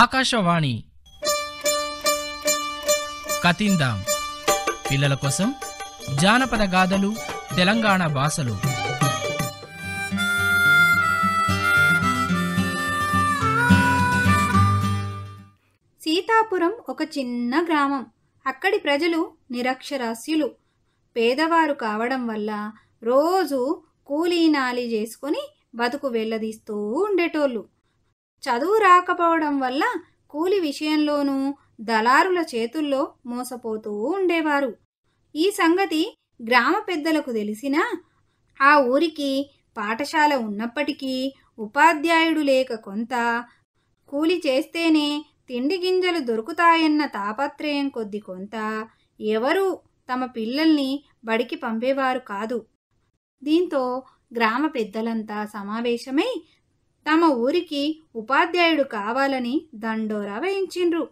ఆకాశవాణి కతిందాం పిల్లల కోసం జానపద గాథలు తెలంగాణ భాషలు సీతాపురం ఒక చిన్న గ్రామం అక్కడి ప్రజలు నిరక్షరాస్యులు పేదవారు కావడం వల్ల రోజు కూలీనాలి చేసుకుని బతుకు వెళ్ళదీస్తూ ఉండేటోళ్ళు చదువు రాకపోవడం వల్ల కూలి విషయంలోనూ దళారుల చేతుల్లో మోసపోతూ ఉండేవారు ఈ సంగతి గ్రామ పెద్దలకు తెలిసినా ఆ ఊరికి పాఠశాల ఉన్నప్పటికీ ఉపాధ్యాయుడు లేక కొంత కూలి చేస్తేనే తిండి గింజలు దొరుకుతాయన్న తాపత్రయం కొద్ది కొంత ఎవరూ తమ పిల్లల్ని బడికి పంపేవారు కాదు దీంతో గ్రామ పెద్దలంతా సమావేశమై తమ ఊరికి ఉపాధ్యాయుడు కావాలని దండోరా వేయించిండ్రు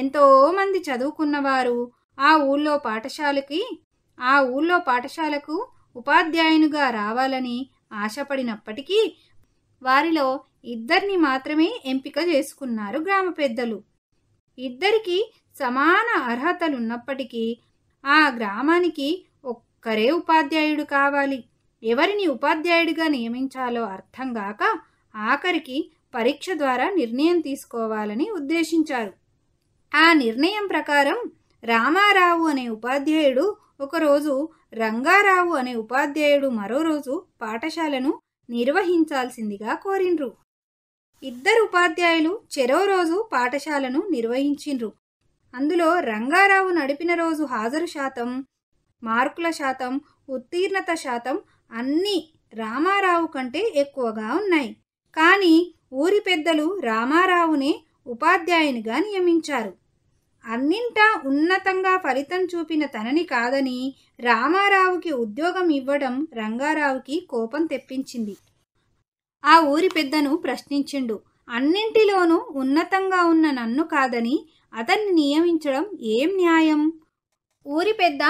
ఎంతోమంది చదువుకున్నవారు ఆ ఊళ్ళో పాఠశాలకి ఆ ఊళ్ళో పాఠశాలకు ఉపాధ్యాయునిగా రావాలని ఆశపడినప్పటికీ వారిలో ఇద్దరిని మాత్రమే ఎంపిక చేసుకున్నారు గ్రామ పెద్దలు ఇద్దరికి సమాన అర్హతలున్నప్పటికీ ఆ గ్రామానికి ఒక్కరే ఉపాధ్యాయుడు కావాలి ఎవరిని ఉపాధ్యాయుడిగా నియమించాలో అర్థం కాక ఆఖరికి పరీక్ష ద్వారా నిర్ణయం తీసుకోవాలని ఉద్దేశించారు ఆ నిర్ణయం ప్రకారం రామారావు అనే ఉపాధ్యాయుడు ఒకరోజు రంగారావు అనే ఉపాధ్యాయుడు మరో రోజు పాఠశాలను నిర్వహించాల్సిందిగా కోరిండ్రు ఇద్దరు ఉపాధ్యాయులు చెరో రోజు పాఠశాలను నిర్వహించిండ్రు అందులో రంగారావు నడిపిన రోజు హాజరు శాతం మార్కుల శాతం ఉత్తీర్ణత శాతం అన్నీ రామారావు కంటే ఎక్కువగా ఉన్నాయి కానీ ఊరి పెద్దలు రామారావుని ఉపాధ్యాయునిగా నియమించారు అన్నింటా ఉన్నతంగా ఫలితం చూపిన తనని కాదని రామారావుకి ఉద్యోగం ఇవ్వడం రంగారావుకి కోపం తెప్పించింది ఆ ఊరి పెద్దను ప్రశ్నించిండు అన్నింటిలోనూ ఉన్నతంగా ఉన్న నన్ను కాదని అతన్ని నియమించడం ఏం న్యాయం ఊరి పెద్ద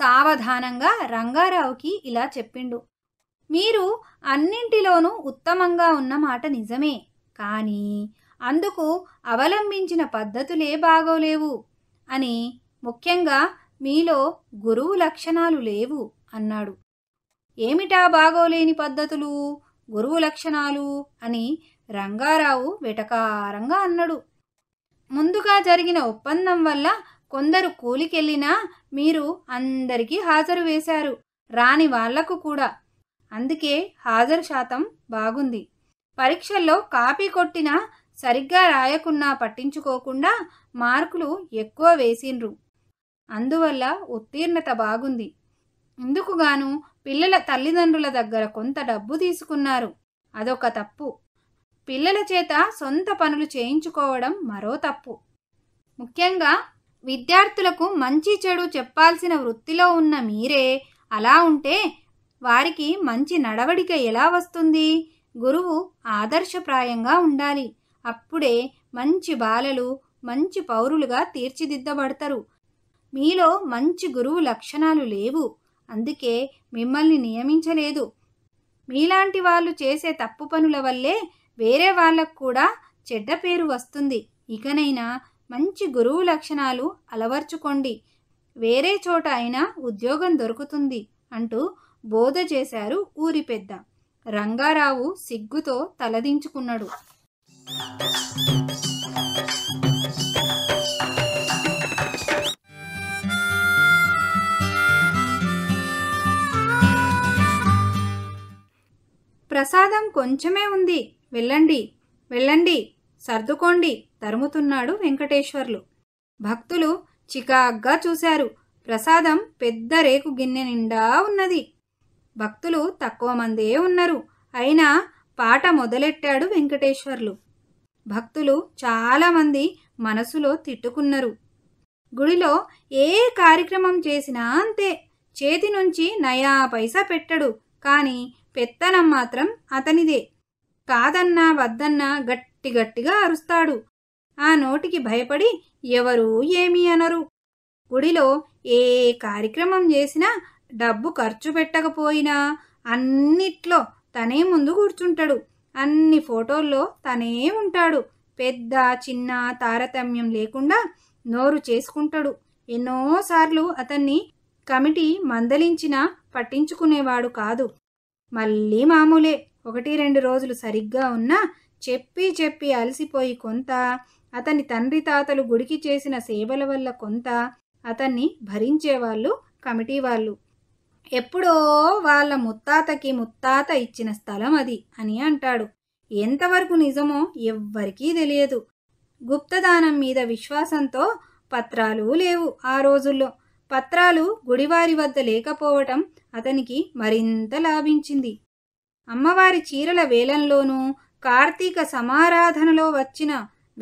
సావధానంగా రంగారావుకి ఇలా చెప్పిండు మీరు అన్నింటిలోనూ ఉత్తమంగా ఉన్న మాట నిజమే కానీ అందుకు అవలంబించిన పద్ధతులే బాగోలేవు అని ముఖ్యంగా మీలో గురువు లక్షణాలు లేవు అన్నాడు ఏమిటా బాగోలేని పద్ధతులు గురువు లక్షణాలు అని రంగారావు వెటకారంగా అన్నాడు ముందుగా జరిగిన ఒప్పందం వల్ల కొందరు కూలికెళ్ళినా మీరు అందరికీ హాజరు వేశారు రాని వాళ్లకు కూడా అందుకే హాజరు శాతం బాగుంది పరీక్షల్లో కాపీ కొట్టినా సరిగ్గా రాయకున్నా పట్టించుకోకుండా మార్కులు ఎక్కువ వేసిండ్రు అందువల్ల ఉత్తీర్ణత బాగుంది ఇందుకుగాను పిల్లల తల్లిదండ్రుల దగ్గర కొంత డబ్బు తీసుకున్నారు అదొక తప్పు పిల్లల చేత సొంత పనులు చేయించుకోవడం మరో తప్పు ముఖ్యంగా విద్యార్థులకు మంచి చెడు చెప్పాల్సిన వృత్తిలో ఉన్న మీరే అలా ఉంటే వారికి మంచి నడవడిక ఎలా వస్తుంది గురువు ఆదర్శప్రాయంగా ఉండాలి అప్పుడే మంచి బాలలు మంచి పౌరులుగా తీర్చిదిద్దబడతారు మీలో మంచి గురువు లక్షణాలు లేవు అందుకే మిమ్మల్ని నియమించలేదు మీలాంటి వాళ్ళు చేసే తప్పు పనుల వల్లే వేరే వాళ్ళకు కూడా చెడ్డ పేరు వస్తుంది ఇకనైనా మంచి గురువు లక్షణాలు అలవర్చుకోండి వేరే చోట అయినా ఉద్యోగం దొరుకుతుంది అంటూ బోధ చేశారు ఊరి పెద్ద రంగారావు సిగ్గుతో తలదించుకున్నాడు ప్రసాదం కొంచెమే ఉంది వెళ్ళండి వెళ్ళండి సర్దుకోండి తరుముతున్నాడు వెంకటేశ్వర్లు భక్తులు చికాగ్గా చూశారు ప్రసాదం పెద్ద రేకు గిన్నె నిండా ఉన్నది భక్తులు తక్కువ మందే ఉన్నారు అయినా పాట మొదలెట్టాడు వెంకటేశ్వర్లు భక్తులు చాలామంది మనసులో తిట్టుకున్నారు గుడిలో ఏ కార్యక్రమం చేసినా అంతే చేతి నుంచి నయా పైసా పెట్టడు కానీ పెత్తనం మాత్రం అతనిదే కాదన్నా వద్దన్నా గట్టి గట్టిగా అరుస్తాడు ఆ నోటికి భయపడి ఎవరూ ఏమీ అనరు గుడిలో ఏ కార్యక్రమం చేసినా డబ్బు ఖర్చు పెట్టకపోయినా అన్నిట్లో తనే ముందు కూర్చుంటాడు అన్ని ఫోటోల్లో తనే ఉంటాడు పెద్ద చిన్న తారతమ్యం లేకుండా నోరు చేసుకుంటాడు ఎన్నోసార్లు అతన్ని కమిటీ మందలించినా పట్టించుకునేవాడు కాదు మళ్ళీ మామూలే ఒకటి రెండు రోజులు సరిగ్గా ఉన్నా చెప్పి చెప్పి అలసిపోయి కొంత అతని తండ్రి తాతలు గుడికి చేసిన సేవల వల్ల కొంత అతన్ని భరించేవాళ్ళు కమిటీ వాళ్ళు ఎప్పుడో వాళ్ళ ముత్తాతకి ముత్తాత ఇచ్చిన స్థలం అది అని అంటాడు ఎంతవరకు నిజమో ఎవ్వరికీ తెలియదు గుప్తదానం మీద విశ్వాసంతో పత్రాలు లేవు ఆ రోజుల్లో పత్రాలు గుడివారి వద్ద లేకపోవటం అతనికి మరింత లాభించింది అమ్మవారి చీరల వేలంలోనూ కార్తీక సమారాధనలో వచ్చిన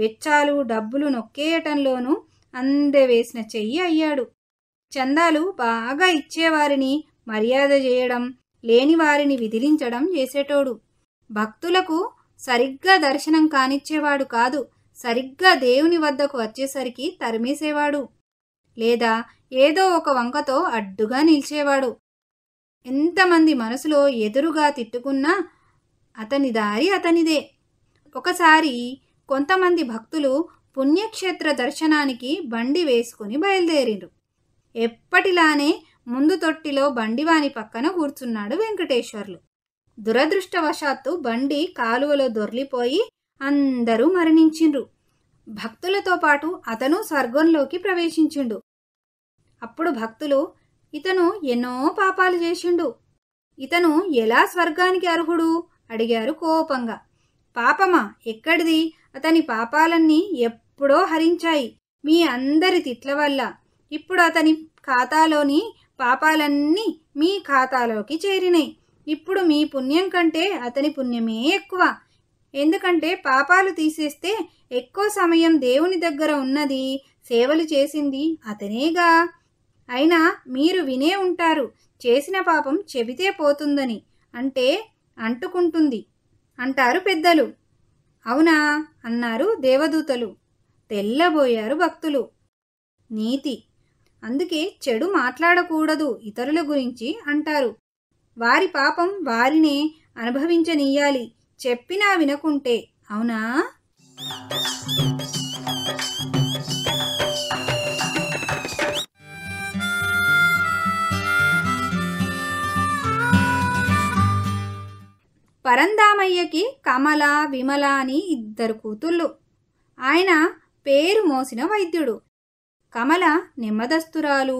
వెచ్చాలు డబ్బులు నొక్కేయటంలోనూ అందవేసిన చెయ్యి అయ్యాడు చందాలు బాగా ఇచ్చేవారిని మర్యాద చేయడం లేని వారిని విదిలించడం చేసేటోడు భక్తులకు సరిగ్గా దర్శనం కానిచ్చేవాడు కాదు సరిగ్గా దేవుని వద్దకు వచ్చేసరికి తరిమేసేవాడు లేదా ఏదో ఒక వంకతో అడ్డుగా నిలిచేవాడు ఎంతమంది మనసులో ఎదురుగా తిట్టుకున్నా అతని దారి అతనిదే ఒకసారి కొంతమంది భక్తులు పుణ్యక్షేత్ర దర్శనానికి బండి వేసుకుని బయలుదేరిండ్రు ఎప్పటిలానే ముందు తొట్టిలో బండివాని పక్కన కూర్చున్నాడు వెంకటేశ్వర్లు దురదృష్టవశాత్తు బండి కాలువలో దొర్లిపోయి అందరూ మరణించిండ్రు భక్తులతో పాటు అతను స్వర్గంలోకి ప్రవేశించిండు అప్పుడు భక్తులు ఇతను ఎన్నో పాపాలు చేసిండు ఇతను ఎలా స్వర్గానికి అర్హుడు అడిగారు కోపంగా పాపమా ఎక్కడిది అతని పాపాలన్నీ ఎప్పుడో హరించాయి మీ అందరి తిట్ల వల్ల ఇప్పుడు అతని ఖాతాలోని పాపాలన్నీ మీ ఖాతాలోకి చేరినాయి ఇప్పుడు మీ పుణ్యం కంటే అతని పుణ్యమే ఎక్కువ ఎందుకంటే పాపాలు తీసేస్తే ఎక్కువ సమయం దేవుని దగ్గర ఉన్నది సేవలు చేసింది అతనేగా అయినా మీరు వినే ఉంటారు చేసిన పాపం చెబితే పోతుందని అంటే అంటుకుంటుంది అంటారు పెద్దలు అవునా అన్నారు దేవదూతలు తెల్లబోయారు భక్తులు నీతి అందుకే చెడు మాట్లాడకూడదు ఇతరుల గురించి అంటారు వారి పాపం వారినే అనుభవించనీయాలి చెప్పినా వినకుంటే అవునా పరందామయ్యకి కమల విమల అని ఇద్దరు కూతుళ్ళు ఆయన పేరు మోసిన వైద్యుడు కమల నిమ్మదస్తురాలు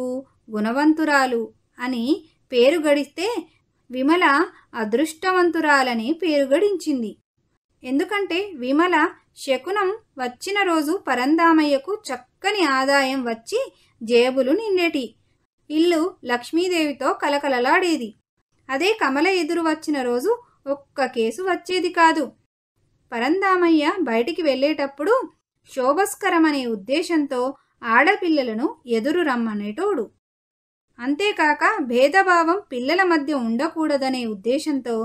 గుణవంతురాలు అని పేరు గడిస్తే విమల అదృష్టవంతురాలని పేరు గడించింది ఎందుకంటే విమల శకునం వచ్చిన రోజు పరందామయ్యకు చక్కని ఆదాయం వచ్చి జేబులు నిండేటి ఇల్లు లక్ష్మీదేవితో కలకలలాడేది అదే కమల ఎదురు వచ్చిన రోజు ఒక్క కేసు వచ్చేది కాదు పరందామయ్య బయటికి వెళ్ళేటప్పుడు శోభస్కరమనే ఉద్దేశంతో ఆడపిల్లలను ఎదురు రమ్మనేటోడు అంతేకాక భేదభావం పిల్లల మధ్య ఉండకూడదనే ఉద్దేశంతో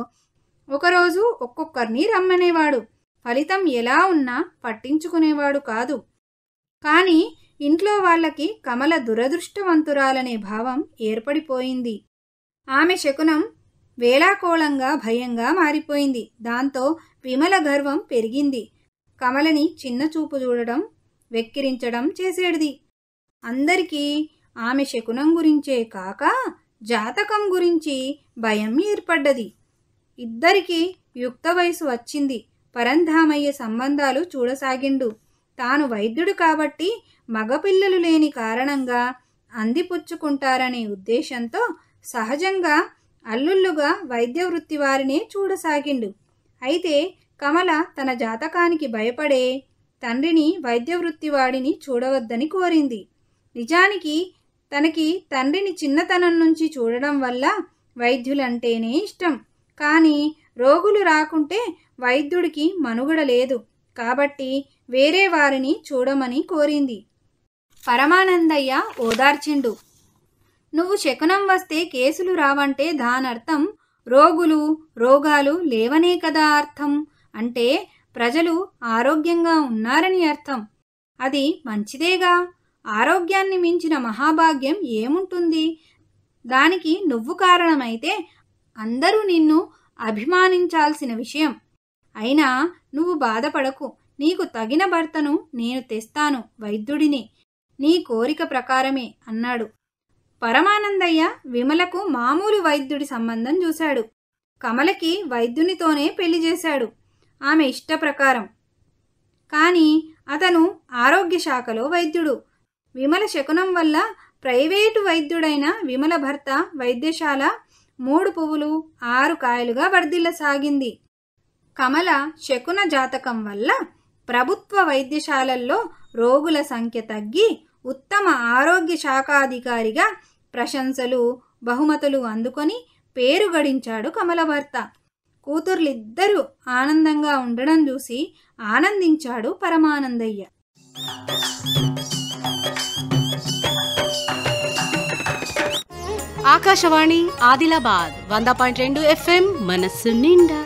ఒకరోజు ఒక్కొక్కరిని రమ్మనేవాడు ఫలితం ఎలా ఉన్నా పట్టించుకునేవాడు కాదు కానీ ఇంట్లో వాళ్ళకి కమల దురదృష్టవంతురాలనే భావం ఏర్పడిపోయింది ఆమె శకునం వేలాకోళంగా భయంగా మారిపోయింది దాంతో విమల గర్వం పెరిగింది కమలని చిన్న చూపు చూడడం వెక్కిరించడం చేసేది అందరికీ ఆమె శకునం గురించే కాక జాతకం గురించి భయం ఏర్పడ్డది ఇద్దరికీ యుక్త వయసు వచ్చింది పరంధామయ్య సంబంధాలు చూడసాగిండు తాను వైద్యుడు కాబట్టి మగపిల్లలు లేని కారణంగా అందిపుచ్చుకుంటారనే ఉద్దేశంతో సహజంగా అల్లుళ్ళుగా వైద్య వృత్తి వారినే చూడసాగిండు అయితే కమల తన జాతకానికి భయపడే తండ్రిని వైద్య వృత్తివాడిని చూడవద్దని కోరింది నిజానికి తనకి తండ్రిని చిన్నతనం నుంచి చూడడం వల్ల వైద్యులంటేనే ఇష్టం కానీ రోగులు రాకుంటే వైద్యుడికి మనుగడ లేదు కాబట్టి వేరే వారిని చూడమని కోరింది పరమానందయ్య ఓదార్చిండు నువ్వు శకునం వస్తే కేసులు రావంటే దానర్థం రోగులు రోగాలు లేవనే కదా అర్థం అంటే ప్రజలు ఆరోగ్యంగా ఉన్నారని అర్థం అది మంచిదేగా ఆరోగ్యాన్ని మించిన మహాభాగ్యం ఏముంటుంది దానికి నువ్వు కారణమైతే అందరూ నిన్ను అభిమానించాల్సిన విషయం అయినా నువ్వు బాధపడకు నీకు తగిన భర్తను నేను తెస్తాను వైద్యుడిని నీ కోరిక ప్రకారమే అన్నాడు పరమానందయ్య విమలకు మామూలు వైద్యుడి సంబంధం చూశాడు కమలకి వైద్యునితోనే పెళ్లి చేశాడు ఆమె ఇష్టప్రకారం కానీ అతను ఆరోగ్య శాఖలో వైద్యుడు విమల శకునం వల్ల ప్రైవేటు వైద్యుడైన విమల భర్త వైద్యశాల మూడు పువ్వులు ఆరు కాయలుగా వర్ధిల్లసాగింది కమల శకున జాతకం వల్ల ప్రభుత్వ వైద్యశాలల్లో రోగుల సంఖ్య తగ్గి ఉత్తమ ఆరోగ్య శాఖాధికారిగా ప్రశంసలు బహుమతులు అందుకొని పేరు గడించాడు కమలభర్త కూతుర్లిద్దరూ ఆనందంగా ఉండడం చూసి ఆనందించాడు పరమానందయ్య ఆకాశవాణి ఆదిలాబాద్ వంద పాయింట్ రెండు ఎఫ్ఎం మనస్సు నిండా